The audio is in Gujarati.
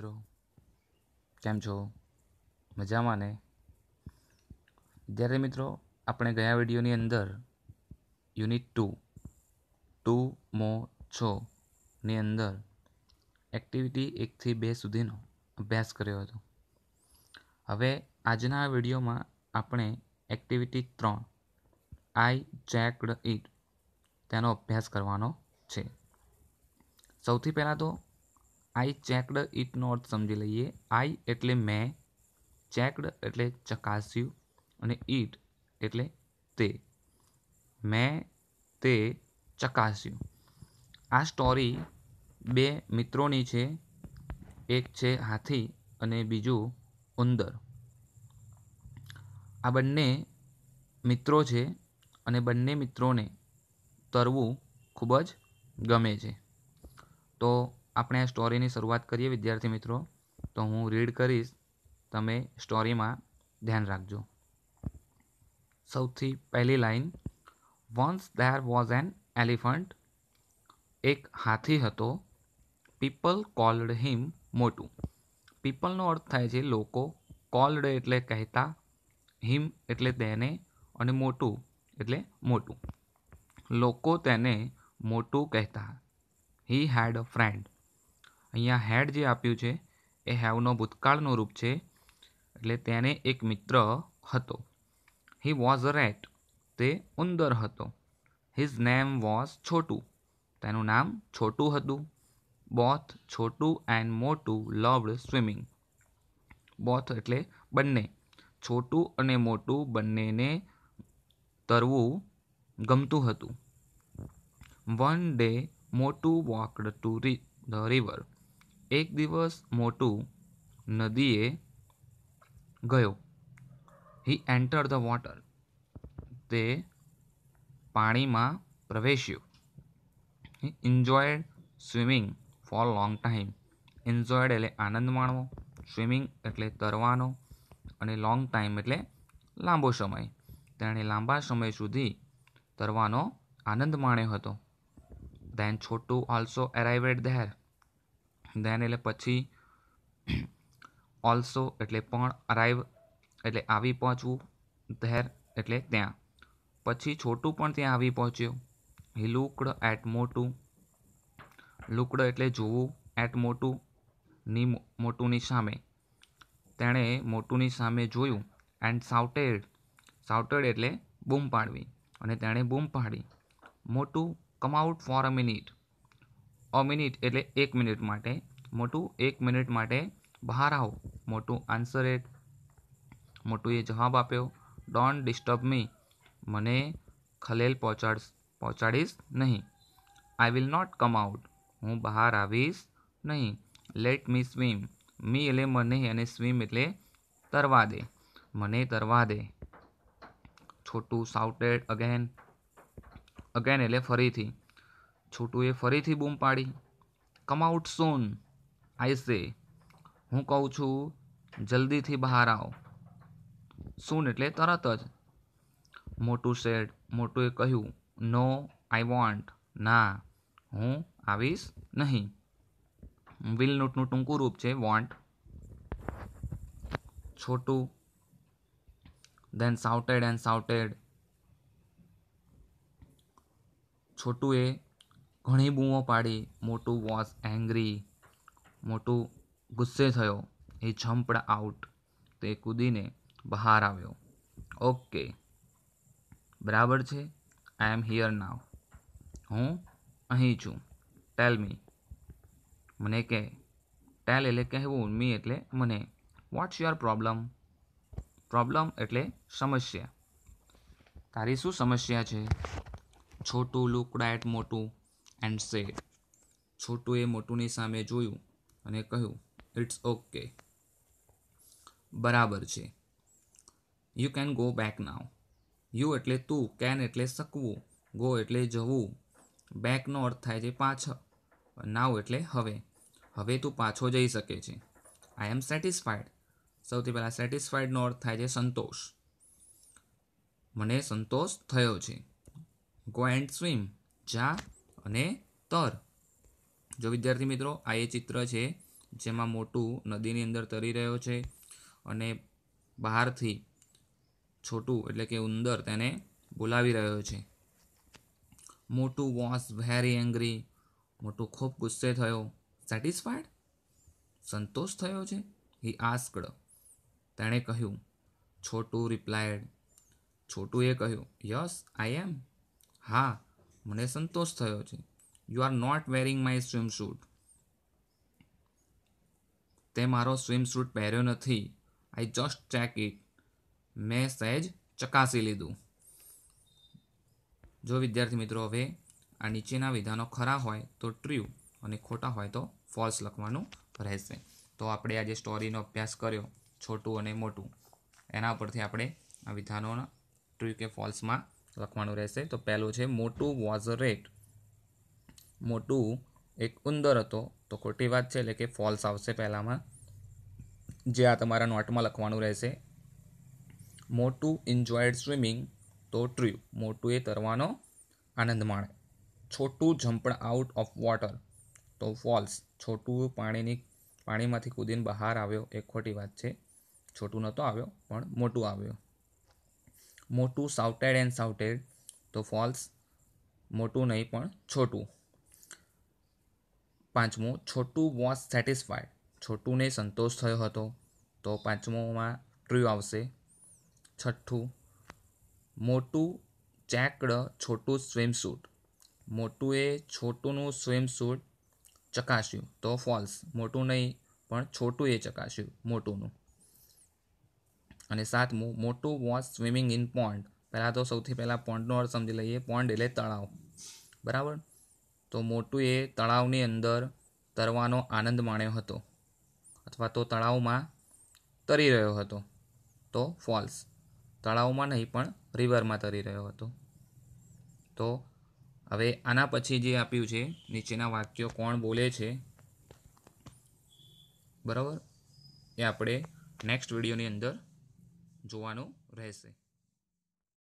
મિત્રો કેમ છો મજામાં ને જ્યારે મિત્રો આપણે ગયા વિડીયોની અંદર યુનિટ ટુ ટુ મો છો ની અંદર એક્ટિવિટી એકથી બે સુધીનો અભ્યાસ કર્યો હતો હવે આજના વિડીયોમાં આપણે એક્ટિવિટી ત્રણ આઈ ચેકડ ઇટ તેનો અભ્યાસ કરવાનો છે સૌથી પહેલાં તો આઈ ચેકડ ઇટ નોટ સમજી લઈએ આઈ એટલે મેં ચેકડ એટલે ચકાસ્યું અને ઇટ એટલે તે મેં તે ચકાસ્યું આ સ્ટોરી બે મિત્રોની છે એક છે હાથી અને બીજું ઉંદર આ બંને મિત્રો છે અને બંને મિત્રોને તરવું ખૂબ જ ગમે છે તો આપણે આ સ્ટોરીની શરૂઆત કરીએ વિદ્યાર્થી મિત્રો તો હું રીડ કરીશ તમે સ્ટોરીમાં ધ્યાન રાખજો સૌથી પહેલી line once there was an elephant એક હાથી હતો પીપલ કોલ્ડ હિમ મોટું પીપલનો અર્થ થાય છે લોકો કોલ્ડ એટલે કહેતા હિમ એટલે તેને અને મોટું એટલે મોટું લોકો તેને મોટું કહેતા હી હેડ અ ફ્રેન્ડ અહીંયા હેડ જે આપ્યું છે એ હેવનો ભૂતકાળનું રૂપ છે એટલે તેને એક મિત્ર હતો હી વોઝ અ રેટ તે ઉંદર હતો હિઝ નેમ વોઝ છોટું તેનું નામ છોટું હતું both Chhotu and Motu loved swimming both એટલે બંને છોટું અને મોટું બંનેને તરવું ગમતું હતું one day Motu walked to the river એક દિવસ મોટું નદીએ ગયો હી એન્ટર ધ વોટર તે પાણીમાં પ્રવેશ્યું he enjoyed swimming for long time enjoyed એટલે આનંદ માણવો સ્વિમિંગ એટલે તરવાનો અને લોંગ ટાઈમ એટલે લાંબો સમય તેણે લાંબા સમય સુધી તરવાનો આનંદ માણ્યો હતો then Chhotu also arrive there then એટલે પછી ઓલ્સો એટલે પણ અરાઈવ એટલે આવી પહોંચવું ધેર એટલે ત્યાં પછી છોટું પણ ત્યાં આવી પહોંચ્યું he looked at Motu looked એટલે જોવું એટ મોટું ની મોટુંની સામે તેણે મોટુંની સામે જોયું એન્ડ સાઉટેડ સાઉટેડ એટલે બૂમ પાડવી અને તેણે બૂમ પાડી Motu come out for a minute a minute એટલે એક મિનિટ માટે મોટું એક મિનિટ માટે બહાર આવો મોટું આન્સર એટ મોટુએ જવાબ આપ્યો ડોન્ટ ડિસ્ટર્બ મી મને ખલેલ પહોંચાડ પહોંચાડીશ નહીં I will not come out હું બહાર આવીશ નહીં લેટ મી સ્વિમ મી એટલે મને અને સ્વિમ એટલે તરવા દે મને તરવા દે છોટું સાઉટેડ અગેન અગેન એટલે ફરીથી છોટુએ ફરીથી બૂમ પાડી કમ આઉટ સોન આઈસે હું કહું છું જલ્દીથી બહાર આવો સૂન એટલે તરત જ મોટું શેડ મોટુએ કહ્યું નો આઈ વોન્ટ ના હું આવીશ નહીં વિલ નોટનું ટૂંકું રૂપ છે won't Chhotu then shouted and shouted છોટુએ ઘણી બૂમો પાડી મોટું વોઝ એંગ્રી મોટું ગુસ્સે થયો એ જમ્પડ આઉટ તે કૂદીને બહાર આવ્યો ઓકે બરાબર છે આઈ એમ હિયર નાવ હું અહીં છું ટેલ મી મને કહે ટેલ એટલે કહેવું મી એટલે મને વોટ્સ યોર પ્રોબ્લમ પ્રોબ્લમ એટલે સમસ્યા તારી શું સમસ્યા છે Chhotu look at Motu and said છોટુએ મોટુની સામે જોયું અને કહ્યું ઇટ્સ ઓકે બરાબર છે you can go back now you એટલે તું કેન એટલે શકવું ગો એટલે જવું બેકનો અર્થ થાય છે પાછળ નાવ એટલે હવે હવે તું પાછો જઈ શકે છે આઈ એમ સેટિસ્ફાઈડ સૌથી પહેલાં સેટિસ્ફાઈડનો અર્થ થાય છે સંતોષ મને સંતોષ થયો છે ગો એન્ડ સ્વિમ જા અને તર જો વિદ્યાર્થી મિત્રો આ એ ચિત્ર છે જેમાં મોટું નદીની અંદર તરી રહ્યો છે અને બહારથી છોટું એટલે કે ઉંદર તેને બોલાવી રહ્યો છે મોટું વોસ વેરી એંગ્રી મોટું ખૂબ ગુસ્સે થયો સેટિસ્ફાઈડ સંતોષ થયો છે હી આસ્કડ તેણે કહ્યું છોટું રિપ્લાયડ છોટું એ કહ્યું યસ આઈ એમ હા મને સંતોષ થયો છે you are not wearing my swimsuit તે મારો સ્વિમ શૂટ પહેર્યો નથી આઈ જસ્ટ ચેક ઇટ મેં સહેજ ચકાસી લીધું જો વિદ્યાર્થી મિત્રો હવે આ નીચેના વિધાનો ખરા હોય તો ટ્રુ અને ખોટા હોય તો ફોલ્સ લખવાનું રહેશે તો આપણે આજે સ્ટોરીનો અભ્યાસ કર્યો છોટું અને મોટું એના ઉપરથી આપણે આ વિધાનોના ટ્રુ કે ફોલ્સમાં લખવાનું રહેશે તો પહેલું છે મોટું વોઝ રેટ મોટું એક ઉંદર હતો તો ખોટી વાત છે એટલે કે ફોલ્સ આવશે પહેલાંમાં જે આ તમારા નોટમાં લખવાનું રહેશે મોટું એન્જોયડ સ્વિમિંગ તો ટ્રુ મોટું એ તરવાનો આનંદ માણે Chhotu jumping out of water તો ફોલ્સ છોટું પાણીની પાણીમાંથી કૂદીને બહાર આવ્યો એ ખોટી વાત છે છોટું નહોતો આવ્યો પણ મોટું આવ્યો મોટું સાઉટેડ એન્ડ સાઉટેડ તો ફોલ્સ મોટું નહીં પણ છોટું પાંચમું છોટું વોઝ સેટિસ્ફાઈડ છોટુને સંતોષ થયો હતો તો પાંચમોમાં ટ્રુ આવશે છઠ્ઠું મોટું ચેકડ છોટું સ્વિમસૂટ મોટુએ છોટુંનું સ્વિમસૂટ ચકાસ્યું તો ફોલ્સ મોટું નહીં પણ છોટુએ ચકાસ્યું મોટુંનું અને સાતમું મોટું વોચ સ્વિમિંગ ઇન પોન્ડ પહેલાં તો સૌથી પહેલાં પોન્ડનો અર્થ સમજી લઈએ પોન્ડ એટલે તળાવ બરાબર તો મોટું એ તળાવની અંદર તરવાનો આનંદ માણ્યો હતો અથવા તો તળાવમાં તરી રહ્યો હતો તો ફોલ્સ તળાવમાં નહીં પણ રિવરમાં તરી રહ્યો હતો તો હવે આના પછી જે આપ્યું છે નીચેના વાક્યો કોણ બોલે છે બરાબર એ આપણે નેક્સ્ટ વિડીયોની અંદર Joano Reese.